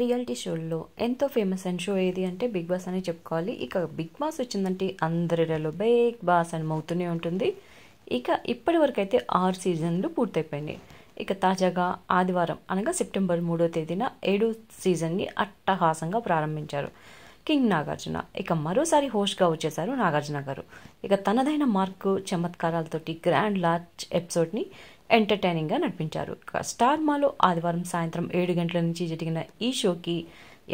reality షోల్లో ఎంతో famous and show ఏది అంటే బిగ్ బాస్ అని చెప్పుకోవాలి ఇక బిగ్ బాస్ వచ్చిందంటే అందరిలో బిగ్ బాస్ అని అవుతూనే ఉంటుంది ఇక ఇప్పటి వరకు అయితే ఆరు సీజన్లు పూర్తయిపోయినాయి ఇక తాజాగా ఆదివారం అనగా సెప్టెంబర్ మూడో తేదీన ఏడో సీజన్ని అట్టహాసంగా ప్రారంభించారు కింగ్ నాగార్జున ఇక మరోసారి హోస్ట్గా వచ్చేశారు నాగార్జున గారు ఇక తనదైన మార్కు చమత్కారాలతోటి గ్రాండ్ లార్జ్ ఎపిసోడ్ని ఎంటర్టైనింగ్గా నడిపించారు స్టార్ మాలో ఆదివారం సాయంత్రం ఏడు గంటల నుంచి జరిగిన ఈ షోకి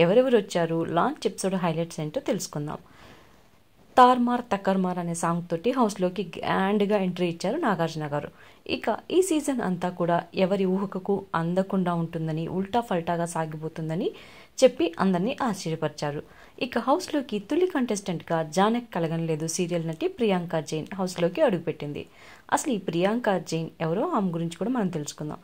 ఎవరెవరు వచ్చారు లాంచ్ ఎపిసోడ్ హైలైట్స్ ఏంటో తెలుసుకుందాం తార్మార్ తక్కర్మార్ అనే సాంగ్ తోటి హౌస్లోకి గ్రాండ్గా ఎంట్రీ ఇచ్చారు నాగార్జున గారు ఇక ఈ సీజన్ అంతా కూడా ఎవరి ఊహకు అందకుండా ఉంటుందని ఉల్టా ఫల్టాగా సాగిపోతుందని చెప్పి అందరినీ ఆశ్చర్యపరిచారు ఇక హౌస్లోకి తొలి కంటెస్టెంట్గా జానక్ కలగనలేదు సీరియల్ నటి ప్రియాంక జైన్ హౌస్లోకి అడుగుపెట్టింది అసలు ఈ ప్రియాంక జైన్ ఎవరో ఆమె గురించి కూడా మనం తెలుసుకుందాం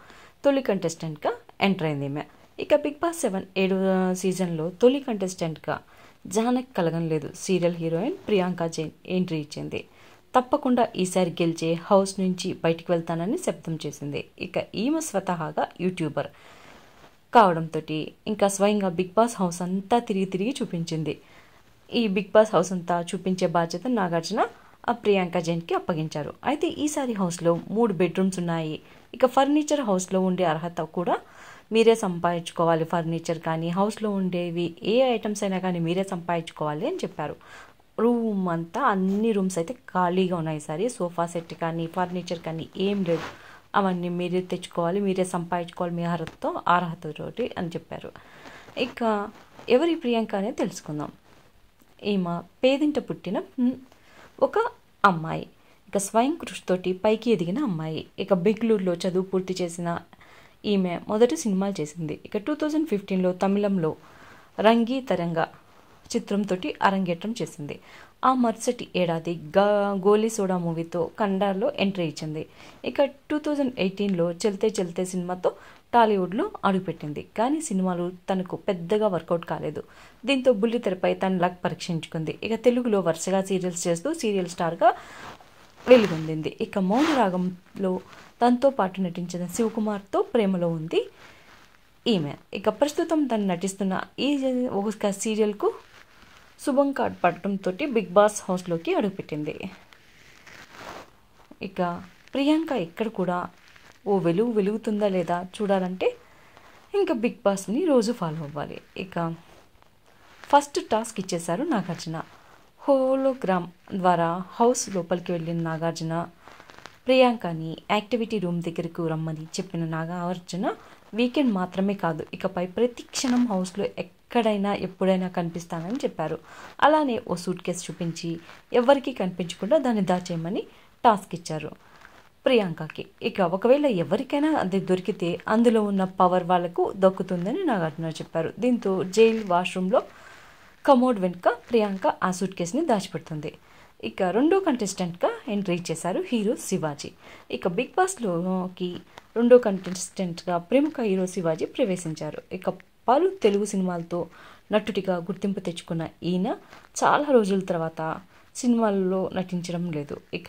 తొలి కంటెస్టెంట్గా ఎంటర్ అయింది ఈమె ఇక బిగ్ బాస్ సెవెన్ ఏడు సీజన్లో తొలి కంటెస్టెంట్గా జానక్ కలగనలేదు serial heroine Priyanka Jain entry ఇచ్చింది తప్పకుండా ఈసారి గెలిచే హౌస్ నుంచి బయటికి వెళ్తానని శబ్దం చేసింది ఇక ఈమె స్వతహాగా యూట్యూబర్ కావడంతో ఇంకా స్వయంగా బిగ్ బాస్ హౌస్ అంతా తిరిగి తిరిగి చూపించింది ఈ బిగ్ బాస్ హౌస్ అంతా చూపించే బాధ్యత నాగార్జున ప్రియాంక జైన్కి అప్పగించారు అయితే ఈసారి హౌస్లో మూడు బెడ్రూమ్స్ ఉన్నాయి ఇక ఫర్నిచర్ హౌస్లో ఉండే అర్హత కూడా మీరే సంపాదించుకోవాలి ఫర్నిచర్ కానీ హౌస్లో ఉండేవి ఏ ఐటమ్స్ అయినా కానీ మీరే సంపాదించుకోవాలి అని చెప్పారు రూమ్ అంతా అన్ని రూమ్స్ అయితే ఖాళీగా ఉన్నాయి సరే సోఫా సెట్ కానీ ఫర్నిచర్ కానీ ఏం లేదు అవన్నీ మీరే తెచ్చుకోవాలి మీరే సంపాదించుకోవాలి మీ అర్హతతో అర్హతతోటి అని చెప్పారు ఇక ఎవరి ప్రియాంక అనేది తెలుసుకుందాం ఈమె పేదింట పుట్టిన ఒక అమ్మాయి ఇక స్వయం కృషితోటి పైకి ఎదిగిన అమ్మాయి ఇక బెంగళూరులో చదువు పూర్తి చేసిన ఈమె మొదటి సినిమాలు చేసింది ఇక టూ థౌజండ్ ఫిఫ్టీన్లో తమిళంలో రంగి తరంగ చిత్రంతో అరంగేట్రం చేసింది ఆ మరుసటి ఏడాది గా గోలీ సోడా మూవీతో కండార్లో ఎంట్రీ ఇచ్చింది ఇక టూ థౌజండ్ ఎయిటీన్లో చెల్తే చెల్తే సినిమాతో టాలీవుడ్లో అడుగుపెట్టింది కానీ సినిమాలు తనకు పెద్దగా వర్కౌట్ కాలేదు దీంతో బుల్లి తెరపై తన లక్ పరీక్షించుకుంది ఇక తెలుగులో వరుసగా సీరియల్స్ చేస్తూ సీరియల్ స్టార్గా వెలుగొందింది ఇక మౌన రాగంలో తనతో పాటు నటించిన శివకుమార్తో ప్రేమలో ఉంది ఈమె ఇక ప్రస్తుతం తను నటిస్తున్న ఈ ఒక సీరియల్కు శుభం కార్డ్ పడటంతో బిగ్ బాస్ హౌస్లోకి అడుగుపెట్టింది ఇక ప్రియాంక ఇక్కడ కూడా ఓ వెలుగు వెలుగుతుందా లేదా చూడాలంటే ఇంకా బిగ్ బాస్ని రోజు ఫాలో అవ్వాలి ఇక ఫస్ట్ టాస్క్ ఇచ్చేశారు నాగార్జున హోలోగ్రామ్ ద్వారా హౌస్ లోపలికి వెళ్ళిన నాగార్జున ప్రియాంకని యాక్టివిటీ రూమ్ దగ్గరకు రమ్మని చెప్పిన నాగార్జున వీకెండ్ మాత్రమే కాదు ఇకపై ప్రతి క్షణం హౌస్లో ఎక్కడైనా ఎప్పుడైనా కనిపిస్తానని చెప్పారు అలానే ఓ సూట్ కేస్ చూపించి ఎవరికీ కనిపించకుండా దాన్ని దాచేయమని టాస్క్ ఇచ్చారు ప్రియాంకకి ఇక ఒకవేళ ఎవరికైనా అది దొరికితే అందులో ఉన్న పవర్ వాళ్లకు దక్కుతుందని నాగార్జున చెప్పారు దీంతో జైల్ వాష్రూమ్లో కమోడ్ వెనుక ప్రియాంక ఆ సూట్ కేసుని దాచిపెడుతుంది ఇక రెండో కంటెస్టెంట్గా ఎంట్రీ చేశారు హీరో శివాజీ ఇక బిగ్ బాస్లోకి రెండో కంటెస్టెంట్గా ప్రముఖ హీరో శివాజీ ప్రవేశించారు ఇక పలు తెలుగు సినిమాలతో నటుడిగా గుర్తింపు తెచ్చుకున్న ఈయన చాలా రోజుల తర్వాత సినిమాల్లో నటించడం లేదు ఇక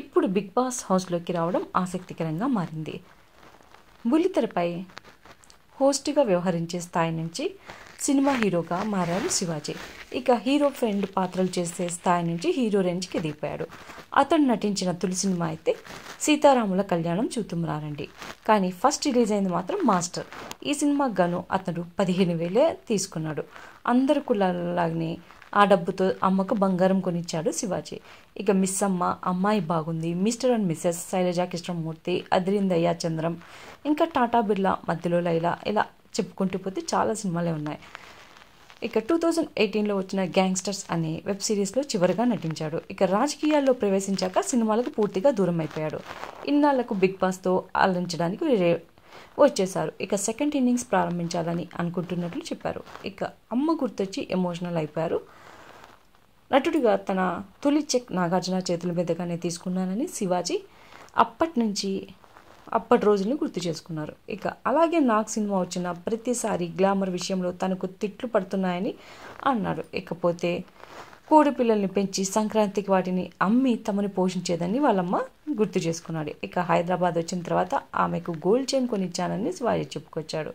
ఇప్పుడు బిగ్ బాస్ హౌస్లోకి రావడం ఆసక్తికరంగా మారింది బుల్లితెరపై హోస్ట్గా వ్యవహరించే స్థాయి నుంచి సినిమా హీరోగా మారారు శివాజీ ఇక హీరో ఫ్రెండ్ పాత్రలు చేసే స్థాయి నుంచి హీరో రేంజ్కి దిగిపోయాడు అతను నటించిన తొలి సినిమా అయితే సీతారాముల కళ్యాణం చూతుమ్రారండి కానీ ఫస్ట్ రిలీజ్ అయింది మాత్రం మాస్టర్ ఈ సినిమా గను అతడు పదిహేను వేలే తీసుకున్నాడు అందరు కులాలలాగనే ఆ డబ్బుతో అమ్మకు బంగారం కొనిచ్చాడు శివాజీ ఇక మిస్ అమ్మ అమ్మాయి బాగుంది mister and Mrs Shailaja Krishnamurthy అద్రిందయ్య చంద్రం ఇంకా టాటా బిర్లా మధ్యలో లైలా ఇలా చెప్పుకుంటూ పోతే చాలా సినిమాలే ఉన్నాయి ఇక టూ థౌజండ్ ఎయిటీన్లో వచ్చిన గ్యాంగ్స్టర్స్ అనే వెబ్ సిరీస్లో చివరిగా నటించాడు ఇక రాజకీయాల్లో ప్రవేశించాక సినిమాలకు పూర్తిగా దూరం అయిపోయాడు ఇన్నాళ్లకు బిగ్ బాస్తో అల్లించడానికి వచ్చేశారు ఇక సెకండ్ ఇన్నింగ్స్ ప్రారంభించాలని అనుకుంటున్నట్లు చెప్పారు ఇక అమ్మ గుర్తొచ్చి ఎమోషనల్ అయిపోయారు నటుడిగా తన తొలి చెక్ నాగార్జున చేతుల మీదగానే తీసుకున్నానని శివాజీ అప్పటి నుంచి అప్పటి రోజుల్ని గుర్తు చేసుకున్నారు ఇక అలాగే నాకు సినిమా వచ్చిన ప్రతిసారి గ్లామర్ విషయంలో తనకు తిట్లు పడుతున్నాయని అన్నాడు ఇకపోతే కోడి పిల్లల్ని పెంచి సంక్రాంతికి వాటిని అమ్మి తమని పోషించేదని వాళ్ళమ్మ గుర్తు చేసుకున్నాడు ఇక హైదరాబాద్ వచ్చిన తర్వాత ఆమెకు గోల్డ్ చైన్ కొనిచ్చానని శివాజీ చెప్పుకొచ్చాడు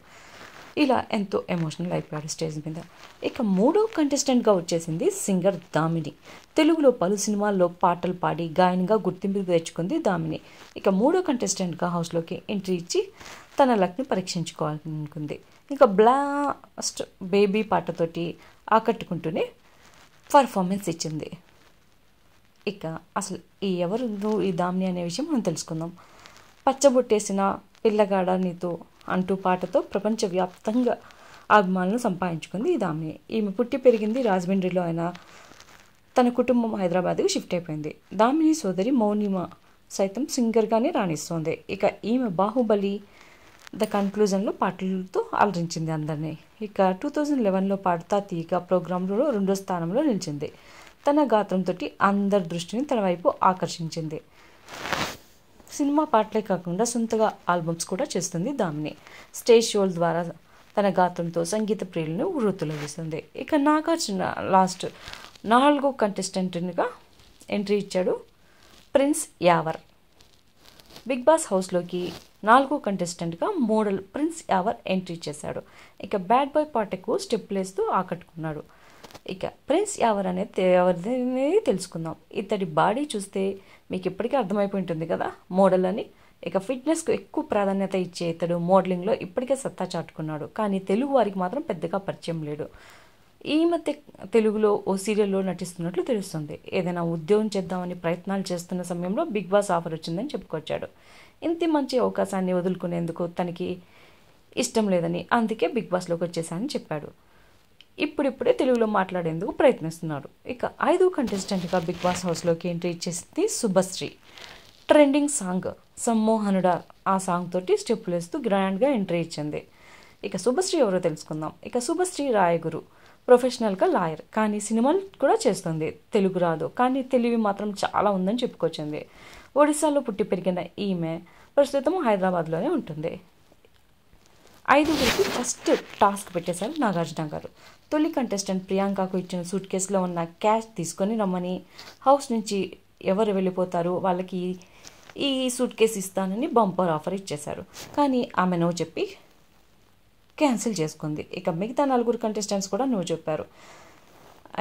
ఇలా ఎంతో ఎమోషనల్ అయిపోయాడు స్టేజ్ మీద ఇక మూడో కంటెస్టెంట్గా వచ్చేసింది సింగర్ దామిని తెలుగులో పలు సినిమాల్లో పాటలు పాడి గాయనిగా గుర్తింపు తెచ్చుకుంది దామిని ఇక మూడో కంటెస్టెంట్గా హౌస్లోకి ఎంట్రీ ఇచ్చి తన లక్ని పరీక్షించుకోవాలనుకుంది ఇంకా బ్లాస్ట్ బేబీ పాటతోటి ఆకట్టుకుంటూనే పర్ఫార్మెన్స్ ఇచ్చింది ఇక అసలు ఈ ఎవరు ఈ దామిని అనే విషయం మనం తెలుసుకుందాం పచ్చబొట్టేసిన పిల్లగాడ నీతో అంటూ పాటతో ప్రపంచవ్యాప్తంగా అభిమానులు సంపాదించుకుంది ఇది ఆమె ఈమె పుట్టి పెరిగింది రాజమండ్రిలో అయినా తన కుటుంబం హైదరాబాద్కు షిఫ్ట్ అయిపోయింది దామిని సోదరి మౌనిమ సైతం సింగర్గానే రాణిస్తోంది ఇక ఈమె బాహుబలి ద కన్క్లూజన్లో పాటలతో అలరించింది అందరినీ ఇక టూ థౌజండ్ లెవెన్లో పాడుతా తీగ ప్రోగ్రాంలో రెండో స్థానంలో నిలిచింది తన గాత్రంతో అందరి దృష్టిని తన వైపు ఆకర్షించింది సినిమా పాటలే కాకుండా సొంతగా ఆల్బమ్స్ కూడా చేస్తుంది దామిని స్టేజ్ షోల ద్వారా తన గాత్రంతో సంగీత ప్రియులను వేస్తుంది ఇక నాగార్జున లాస్ట్ నాలుగో కంటెస్టెంట్గా ఎంట్రీ ఇచ్చాడు ప్రిన్స్ యావర్ బిగ్ బాస్ హౌస్లోకి నాలుగో కంటెస్టెంట్గా మోడల్ ప్రిన్స్ యావర్ ఎంట్రీ చేశాడు ఇక బ్యాడ్ బాయ్ పాటకు లేస్తూ ఆకట్టుకున్నాడు ఇక ప్రిన్స్ ఎవరు అనేది ఎవరిది తెలుసుకుందాం ఇతడి బాడీ చూస్తే మీకు ఇప్పటికే అర్థమైపోయి ఉంటుంది కదా మోడల్ అని ఇక ఫిట్నెస్కు ఎక్కువ ప్రాధాన్యత ఇచ్చే ఇతడు మోడలింగ్లో ఇప్పటికే సత్తా చాటుకున్నాడు కానీ తెలుగు వారికి మాత్రం పెద్దగా పరిచయం లేడు ఈ మధ్య తెలుగులో ఓ సీరియల్లో నటిస్తున్నట్లు తెలుస్తుంది ఏదైనా ఉద్యోగం చేద్దామని ప్రయత్నాలు చేస్తున్న సమయంలో బిగ్ బాస్ ఆఫర్ వచ్చిందని చెప్పుకొచ్చాడు ఇంత మంచి అవకాశాన్ని వదులుకునేందుకు తనకి ఇష్టం లేదని అందుకే బిగ్ బాస్లోకి వచ్చేసానని చెప్పాడు ఇప్పుడిప్పుడే తెలుగులో మాట్లాడేందుకు ప్రయత్నిస్తున్నారు ఇక ఐదు కంటెస్టెంట్గా బిగ్ బాస్ హౌస్లోకి ఎంట్రీ చేసింది శుభశ్రీ ట్రెండింగ్ సాంగ్ సమ్మోహనుడ ఆ సాంగ్ తోటి స్టెప్పులు వేస్తూ గ్రాండ్గా ఎంట్రీ ఇచ్చింది ఇక శుభశ్రీ ఎవరో తెలుసుకుందాం ఇక శుభశ్రీ రాయగురు ప్రొఫెషనల్గా లాయర్ కానీ సినిమాలు కూడా చేస్తుంది తెలుగు రాదు కానీ తెలివి మాత్రం చాలా ఉందని చెప్పుకొచ్చింది ఒడిశాలో పుట్టి పెరిగిన ఈమె ప్రస్తుతం హైదరాబాద్లోనే ఉంటుంది ఐదుగురికి ఫస్ట్ టాస్క్ పెట్టేశారు నాగార్జున గారు తొలి కంటెస్టెంట్ ప్రియాంకకు ఇచ్చిన సూట్ కేసులో ఉన్న క్యాష్ తీసుకొని రమ్మని హౌస్ నుంచి ఎవరు వెళ్ళిపోతారు వాళ్ళకి ఈ సూట్ కేసు ఇస్తానని బంపర్ ఆఫర్ ఇచ్చేశారు కానీ ఆమె నో చెప్పి క్యాన్సిల్ చేసుకుంది ఇక మిగతా నలుగురు కంటెస్టెంట్స్ కూడా నో చెప్పారు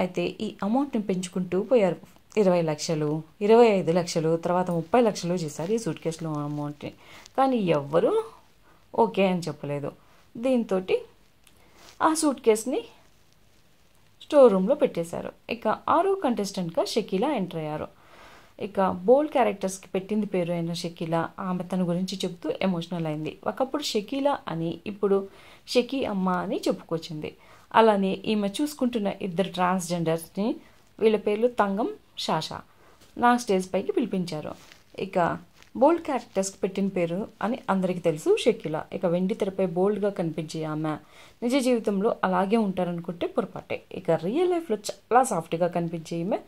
అయితే ఈ అమౌంట్ని పెంచుకుంటూ పోయారు ఇరవై లక్షలు ఇరవై ఐదు లక్షలు తర్వాత ముప్పై లక్షలు చేశారు ఈ సూట్ కేసులో అమౌంట్ని కానీ ఎవ్వరూ ఓకే అని చెప్పలేదు దీంతో ఆ సూట్ కేస్ని స్టోర్ రూమ్లో పెట్టేశారు ఇక ఆరో కంటెస్టెంట్గా షకీలా ఎంటర్ అయ్యారు ఇక బోల్డ్ క్యారెక్టర్స్కి పెట్టింది పేరు అయిన షకీలా ఆమె తన గురించి చెబుతూ ఎమోషనల్ అయింది ఒకప్పుడు షకీలా అని ఇప్పుడు షకీ అమ్మ అని చెప్పుకొచ్చింది అలానే ఈమె చూసుకుంటున్న ఇద్దరు ట్రాన్స్జెండర్స్ని వీళ్ళ పేర్లు తంగం షాషా నా స్టేజ్ పైకి పిలిపించారు ఇక బోల్డ్ క్యారెక్టర్స్కి పెట్టిన పేరు అని అందరికీ తెలుసు షకిల ఇక వెండి తెరపై బోల్డ్గా కనిపించే ఆమె నిజ జీవితంలో అలాగే ఉంటారనుకుంటే పొరపాటే ఇక రియల్ లైఫ్లో చాలా సాఫ్ట్గా కనిపించే ఈమె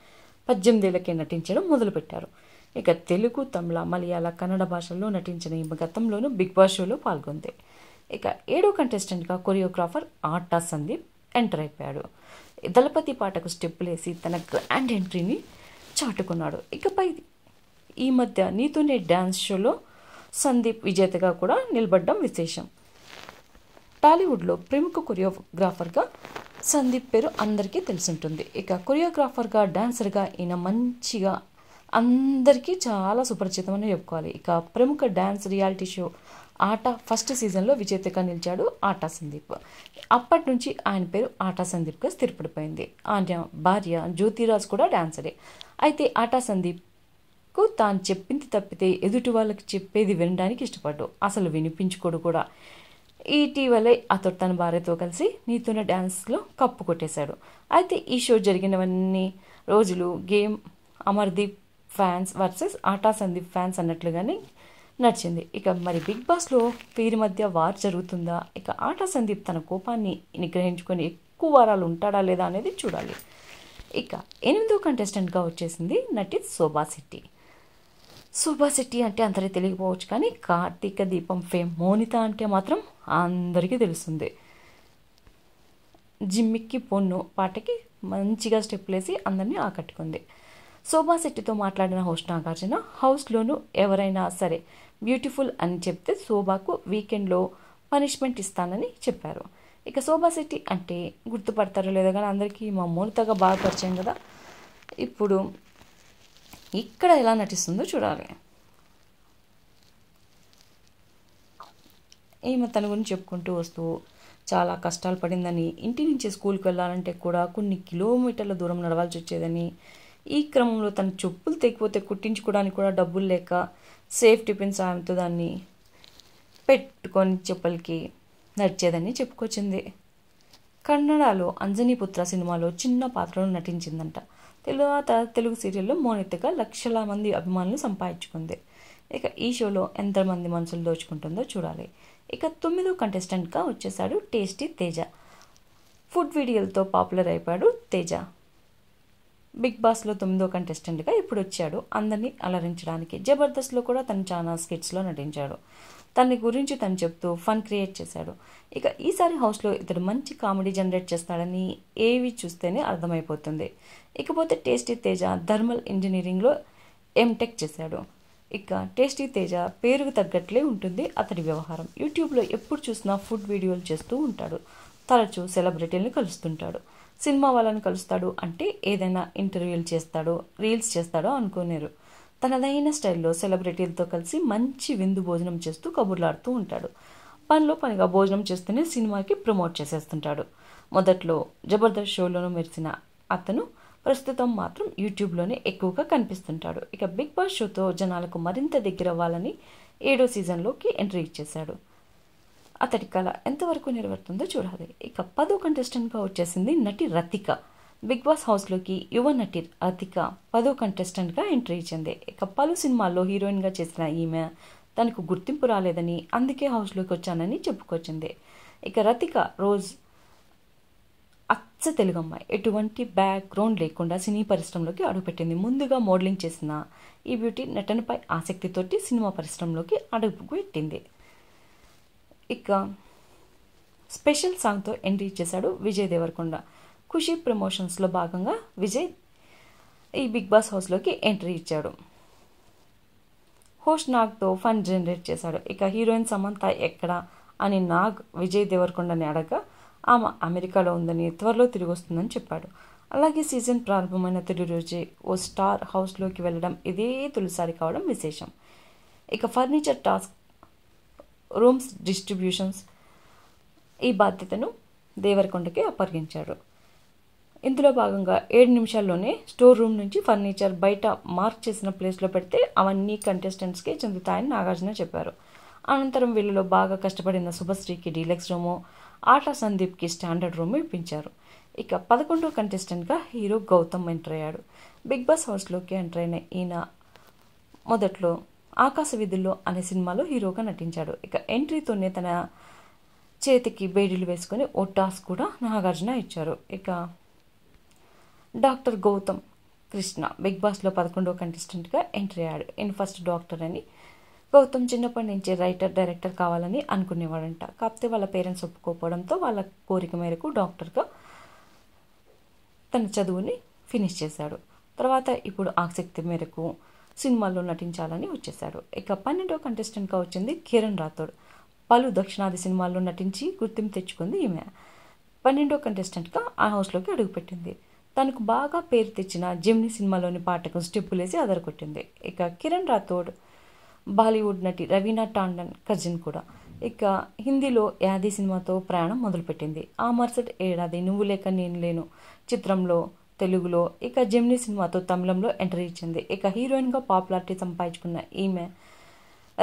పద్దెనిమిదేళ్లకే నటించడం మొదలుపెట్టారు ఇక తెలుగు తమిళ మలయాళ కన్నడ భాషల్లో నటించిన ఈమె గతంలోనూ బిగ్ బాస్ షోలో పాల్గొంది ఇక ఏడో కంటెస్టెంట్గా కొరియోగ్రాఫర్ ఆటా సందీప్ ఎంటర్ అయిపోయాడు దళపతి పాటకు స్టెప్పులేసి తన గ్రాండ్ ఎంట్రీని చాటుకున్నాడు ఇకపై ఈ మధ్య నీతోనే డ్యాన్స్ షోలో సందీప్ విజేతగా కూడా నిలబడడం విశేషం టాలీవుడ్లో ప్రముఖ కొరియోగ్రాఫర్గా సందీప్ పేరు అందరికీ తెలుసుంటుంది ఇక కొరియోగ్రాఫర్గా డ్యాన్సర్గా ఈయన మంచిగా అందరికీ చాలా సుపరిచితమని చెప్పుకోవాలి ఇక ప్రముఖ dance reality show Aata first సీజన్లో విజేతగా నిలిచాడు ఆటా సందీప్ అప్పటి నుంచి ఆయన పేరు ఆటా సందీప్గా స్థిరపడిపోయింది ఆయన భార్య జ్యోతిరాజ్ కూడా డ్యాన్సరే అయితే ఆటా సందీప్ కు తాను చెప్పింది తప్పితే ఎదుటి వాళ్ళకి చెప్పేది వినడానికి ఇష్టపడ్డు అసలు వినిపించుకోడు కూడా ఇటీవలే అతడు తన భార్యతో కలిసి నీతున్న డ్యాన్స్లో కప్పు కొట్టేశాడు అయితే ఈ షో జరిగినవన్నీ రోజులు game Amardeep fans versus Aata Sandeep fans అన్నట్లుగానే నడిచింది ఇక మరి బిగ్ బాస్లో వీరి మధ్య వార్ జరుగుతుందా ఇక ఆటా సందీప్ తన కోపాన్ని నిగ్రహించుకొని ఎక్కువ వారాలు ఉంటాడా లేదా అనేది చూడాలి ఇక ఎనిమిదో కంటెస్టెంట్గా వచ్చేసింది నటి శోభా శెట్టి శుభ సిటీ అంటే అందరికీ తెలియకపోవచ్చు కానీ కార్తీక దీపం ఫేమ్ మోనిత అంటే మాత్రం అందరికీ తెలుస్తుంది జిమ్మిక్కి పొన్ను పాటకి మంచిగా వేసి అందరినీ ఆకట్టుకుంది శోభా శెట్టితో మాట్లాడిన హౌస్ నాగార్జున హౌస్లోనూ ఎవరైనా సరే బ్యూటిఫుల్ అని చెప్తే శోభాకు వీకెండ్లో పనిష్మెంట్ ఇస్తానని చెప్పారు ఇక శోభా శెట్టి అంటే గుర్తుపడతారో లేదో కానీ అందరికీ మా మూలతగా బాగా పరిచయం కదా ఇప్పుడు ఇక్కడ ఎలా నటిస్తుందో చూడాలి ఏమో తన గురించి చెప్పుకుంటూ వస్తూ చాలా కష్టాలు పడిందని ఇంటి నుంచి స్కూల్కి వెళ్ళాలంటే కూడా కొన్ని కిలోమీటర్ల దూరం నడవాల్సి వచ్చేదని ఈ క్రమంలో తన చెప్పులు తెగిపోతే కుట్టించుకోవడానికి కూడా డబ్బులు లేక సేఫ్టీ టిఫిన్ సాయంతో దాన్ని పెట్టుకొని చెప్పలకి నడిచేదని చెప్పుకొచ్చింది కన్నడలో అంజనీపుత్ర సినిమాలో చిన్న పాత్రలో నటించిందంట తెలువాత తెలుగు సీరియల్లో మోనితగా లక్షల మంది అభిమానులు సంపాదించుకుంది ఇక ఈ షోలో ఎంతమంది మనసులు దోచుకుంటుందో చూడాలి ఇక తొమ్మిదో కంటెస్టెంట్గా వచ్చేసాడు టేస్టీ తేజ ఫుడ్ వీడియోలతో పాపులర్ అయిపోయాడు తేజ బిగ్ బాస్లో తొమ్మిదో కంటెస్టెంట్గా ఇప్పుడు వచ్చాడు అందరినీ అలరించడానికి జబర్దస్త్లో కూడా తను చాలా స్కిట్స్లో నటించాడు తన గురించి తను చెప్తూ ఫన్ క్రియేట్ చేశాడు ఇక ఈసారి హౌస్లో ఇతడు మంచి కామెడీ జనరేట్ చేస్తాడని ఏవి చూస్తేనే అర్థమైపోతుంది ఇకపోతే టేస్టీ తేజ థర్మల్ ఇంజనీరింగ్లో ఎంటెక్ చేశాడు ఇక టేస్టీ తేజ పేరుకు తగ్గట్లే ఉంటుంది అతడి వ్యవహారం యూట్యూబ్లో ఎప్పుడు చూసినా ఫుడ్ వీడియోలు చేస్తూ ఉంటాడు తరచూ సెలబ్రిటీలను కలుస్తుంటాడు సినిమా వాళ్ళని కలుస్తాడు అంటే ఏదైనా ఇంటర్వ్యూలు చేస్తాడో రీల్స్ చేస్తాడో అనుకోలేరు తనదైన స్టైల్లో సెలబ్రిటీలతో కలిసి మంచి విందు భోజనం చేస్తూ కబుర్లాడుతూ ఉంటాడు పనిలో పనిగా భోజనం చేస్తూనే సినిమాకి ప్రమోట్ చేసేస్తుంటాడు మొదట్లో జబర్దస్త్ షోలోనూ మెరిసిన అతను ప్రస్తుతం మాత్రం యూట్యూబ్లోనే ఎక్కువగా కనిపిస్తుంటాడు ఇక బిగ్ బాస్ షోతో జనాలకు మరింత దగ్గర అవ్వాలని ఏడో సీజన్లోకి ఎంట్రీ ఇచ్చేశాడు అతడి కళ ఎంతవరకు నెరవేరుతుందో చూడాలి ఇక పదో కంటెస్టెంట్గా వచ్చేసింది నటి రతిక బిగ్ బాస్ హౌస్లోకి యువ నటి అతిక పదో కంటెస్టెంట్గా ఎంట్రీ ఇచ్చింది ఇక పలు సినిమాల్లో హీరోయిన్గా చేసిన ఈమె తనకు గుర్తింపు రాలేదని అందుకే హౌస్లోకి వచ్చానని చెప్పుకొచ్చింది ఇక రతిక రోజ్ అచ్చ తెలుగు అమ్మాయి ఎటువంటి బ్యాక్గ్రౌండ్ లేకుండా సినీ పరిశ్రమలోకి అడుగుపెట్టింది ముందుగా మోడలింగ్ చేసిన ఈ బ్యూటీ నటనపై ఆసక్తితోటి సినిమా పరిశ్రమలోకి అడుగు పెట్టింది ఇక స్పెషల్ సాంగ్తో ఎంట్రీ చేశాడు విజయ్ దేవరకొండ ఖుషీ ప్రమోషన్స్లో భాగంగా విజయ్ ఈ బిగ్ బాస్ హౌస్లోకి ఎంట్రీ ఇచ్చాడు హోస్ట్ నాగ్తో ఫన్ జనరేట్ చేశాడు ఇక హీరోయిన్ సమంత ఎక్కడ అని నాగ్ విజయ్ దేవరకొండని అడగ ఆమె అమెరికాలో ఉందని త్వరలో తిరిగి వస్తుందని చెప్పాడు అలాగే సీజన్ ప్రారంభమైన తొలి రోజే ఓ స్టార్ హౌస్లోకి వెళ్ళడం ఇదే తొలిసారి కావడం విశేషం ఇక ఫర్నిచర్ టాస్క్ రూమ్స్ డిస్ట్రిబ్యూషన్స్ ఈ బాధ్యతను దేవరకొండకి అప్పగించాడు ఇందులో భాగంగా ఏడు నిమిషాల్లోనే స్టోర్ రూమ్ నుంచి ఫర్నిచర్ బయట మార్క్ చేసిన ప్లేస్లో పెడితే అవన్నీ కంటెస్టెంట్స్కి చెందుతాయని నాగార్జున చెప్పారు అనంతరం వీళ్ళలో బాగా కష్టపడిన శుభశ్రీకి డీలక్స్ రూము ఆటా సందీప్కి స్టాండర్డ్ రూమ్ ఇప్పించారు ఇక పదకొండో కంటెస్టెంట్గా హీరో గౌతమ్ ఎంటర్ అయ్యాడు బిగ్ బాస్ హౌస్లోకి ఎంటర్ అయిన ఈయన మొదట్లో ఆకాశ విధుల్లో అనే సినిమాలో హీరోగా నటించాడు ఇక ఎంట్రీతోనే తన చేతికి బేడీలు వేసుకొని ఓ టాస్క్ కూడా నాగార్జున ఇచ్చారు ఇక డాక్టర్ గౌతమ్ కృష్ణ బిగ్ బాస్లో పదకొండో కంటెస్టెంట్గా ఎంట్రీ అయ్యాడు ఈయన ఫస్ట్ డాక్టర్ అని గౌతమ్ చిన్నప్పటి నుంచి రైటర్ డైరెక్టర్ కావాలని అనుకునేవాడంట కాకపోతే వాళ్ళ పేరెంట్స్ ఒప్పుకోకపోవడంతో వాళ్ళ కోరిక మేరకు డాక్టర్గా తన చదువుని ఫినిష్ చేశాడు తర్వాత ఇప్పుడు ఆసక్తి మేరకు సినిమాల్లో నటించాలని వచ్చేశాడు ఇక పన్నెండో కంటెస్టెంట్గా వచ్చింది కిరణ్ రాథోడ్ పలు దక్షిణాది సినిమాల్లో నటించి గుర్తింపు తెచ్చుకుంది ఈమె పన్నెండో కంటెస్టెంట్గా ఆ హౌస్లోకి అడుగుపెట్టింది తనకు బాగా పేరు తెచ్చిన జిమ్ని సినిమాలోని పాటకు స్టెప్పులేసి అదరకొట్టింది ఇక కిరణ్ రాథోడ్ బాలీవుడ్ నటి రవీనా టాండన్ కజిన్ కూడా ఇక హిందీలో యాది సినిమాతో ప్రయాణం మొదలుపెట్టింది ఆ మరుసటి ఏడాది నువ్వు లేక నేను లేను చిత్రంలో తెలుగులో ఇక జెమినీ సినిమాతో తమిళంలో ఎంటర్ ఇచ్చింది ఇక హీరోయిన్గా పాపులారిటీ సంపాదించుకున్న ఈమె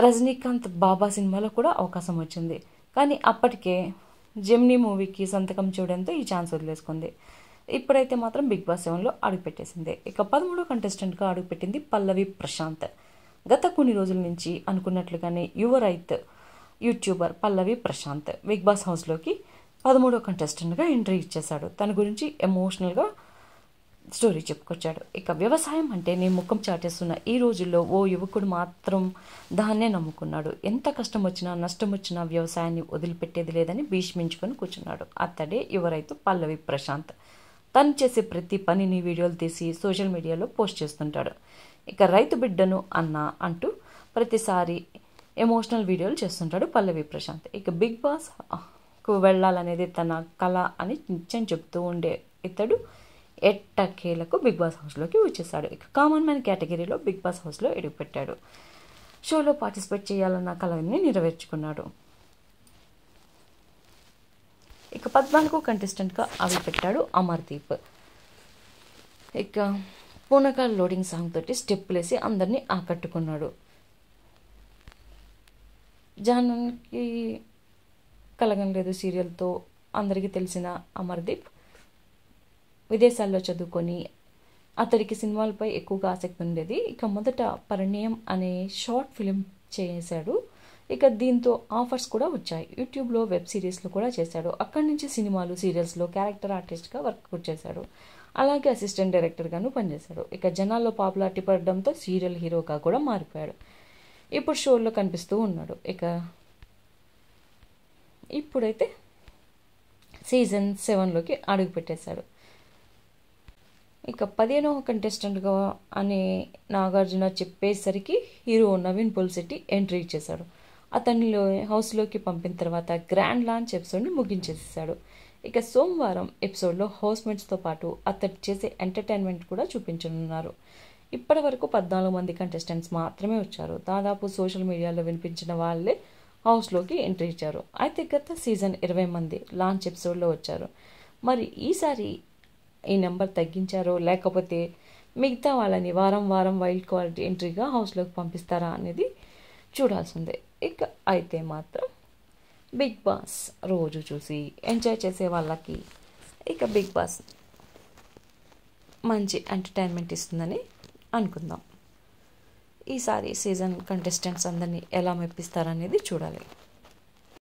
రజనీకాంత్ బాబా సినిమాలో కూడా అవకాశం వచ్చింది కానీ అప్పటికే జెమినీ మూవీకి సంతకం చేయడంతో ఈ ఛాన్స్ వదిలేసుకుంది ఇప్పుడైతే మాత్రం బిగ్ బాస్ సెవెన్లో అడుగుపెట్టేసిందే ఇక పదమూడో కంటెస్టెంట్గా అడుగుపెట్టింది పల్లవి ప్రశాంత్ గత కొన్ని రోజుల నుంచి అనుకున్నట్లుగానే యువ రైత్ YouTuber Pallavi Prashanth Bigg boss హౌస్లోకి పదమూడో కంటెస్టెంట్గా ఎంట్రీ ఇచ్చేశాడు తన గురించి ఎమోషనల్గా స్టోరీ చెప్పుకొచ్చాడు ఇక వ్యవసాయం అంటే నేను ముఖం చాటేస్తున్న ఈ రోజుల్లో ఓ యువకుడు మాత్రం దాన్నే నమ్ముకున్నాడు ఎంత కష్టం వచ్చినా నష్టం వచ్చినా వ్యవసాయాన్ని వదిలిపెట్టేది లేదని భీష్మించుకొని కూర్చున్నాడు అతడే యువరైతు పల్లవి ప్రశాంత్ తను చేసే ప్రతి పనిని వీడియోలు తీసి సోషల్ మీడియాలో పోస్ట్ చేస్తుంటాడు ఇక రైతు బిడ్డను అన్న అంటూ ప్రతిసారి ఎమోషనల్ వీడియోలు చేస్తుంటాడు పల్లవి ప్రశాంత్ ఇక బిగ్ బాస్ కు వెళ్ళాలనేది తన కళ అని నిత్యం చెప్తూ ఉండే ఇతడు ఎట్టకేలకు బిగ్ బాస్ హౌస్లోకి వచ్చేసాడు ఇక కామన్ మ్యాన్ కేటగిరీలో బిగ్ బాస్ హౌస్లో ఎడుగు షోలో పార్టిసిపేట్ చేయాలన్న కళని నెరవేర్చుకున్నాడు ఇక పద్నాలుగు కంటెస్టెంట్గా అవి పెట్టాడు అమర్దీప్ ఇక పూనకాల లోడింగ్ సాంగ్ తోటి వేసి అందరినీ ఆకట్టుకున్నాడు జాహ్నవికి కలగం లేదు సీరియల్తో అందరికీ తెలిసిన అమర్దీప్ విదేశాల్లో చదువుకొని అతడికి సినిమాలపై ఎక్కువగా ఆసక్తి ఉండేది ఇక మొదట పరిణయం అనే షార్ట్ ఫిలిం చేశాడు ఇక దీంతో ఆఫర్స్ కూడా వచ్చాయి యూట్యూబ్లో వెబ్ సిరీస్లు కూడా చేశాడు అక్కడి నుంచి సినిమాలు సీరియల్స్లో క్యారెక్టర్ ఆర్టిస్ట్గా వర్క్ చేశాడు అలాగే అసిస్టెంట్ డైరెక్టర్గాను పనిచేశాడు ఇక జనాల్లో పాపులారిటీ పడడంతో సీరియల్ హీరోగా కూడా మారిపోయాడు ఇప్పుడు షోల్లో కనిపిస్తూ ఉన్నాడు ఇక ఇప్పుడైతే సీజన్ సెవెన్లోకి అడుగుపెట్టేశాడు ఇక పదిహేనో కంటెస్టెంట్గా అని నాగార్జున చెప్పేసరికి హీరో నవీన్ పుల్శెట్టి ఎంట్రీ ఇచ్చేశాడు అతన్ని హౌస్లోకి పంపిన తర్వాత గ్రాండ్ లాంచ్ ఎపిసోడ్ని ముగించేసేసాడు ఇక సోమవారం ఎపిసోడ్లో హౌస్మేట్స్తో పాటు అతడు చేసే ఎంటర్టైన్మెంట్ కూడా చూపించనున్నారు ఇప్పటి వరకు పద్నాలుగు మంది కంటెస్టెంట్స్ మాత్రమే వచ్చారు దాదాపు సోషల్ మీడియాలో వినిపించిన వాళ్ళే హౌస్లోకి ఎంట్రీ ఇచ్చారు అయితే గత సీజన్ ఇరవై మంది లాంచ్ ఎపిసోడ్లో వచ్చారు మరి ఈసారి ఈ నెంబర్ తగ్గించారో లేకపోతే మిగతా వాళ్ళని వారం వారం వైల్డ్ క్వాలిటీ ఎంట్రీగా హౌస్లోకి పంపిస్తారా అనేది చూడాల్సిందే ఇక అయితే మాత్రం బిగ్ బాస్ రోజు చూసి ఎంజాయ్ చేసే వాళ్ళకి ఇక బిగ్ బాస్ మంచి ఎంటర్టైన్మెంట్ ఇస్తుందని అనుకుందాం ఈసారి సీజన్ కంటెస్టెంట్స్ అందరినీ ఎలా మెప్పిస్తారనేది చూడాలి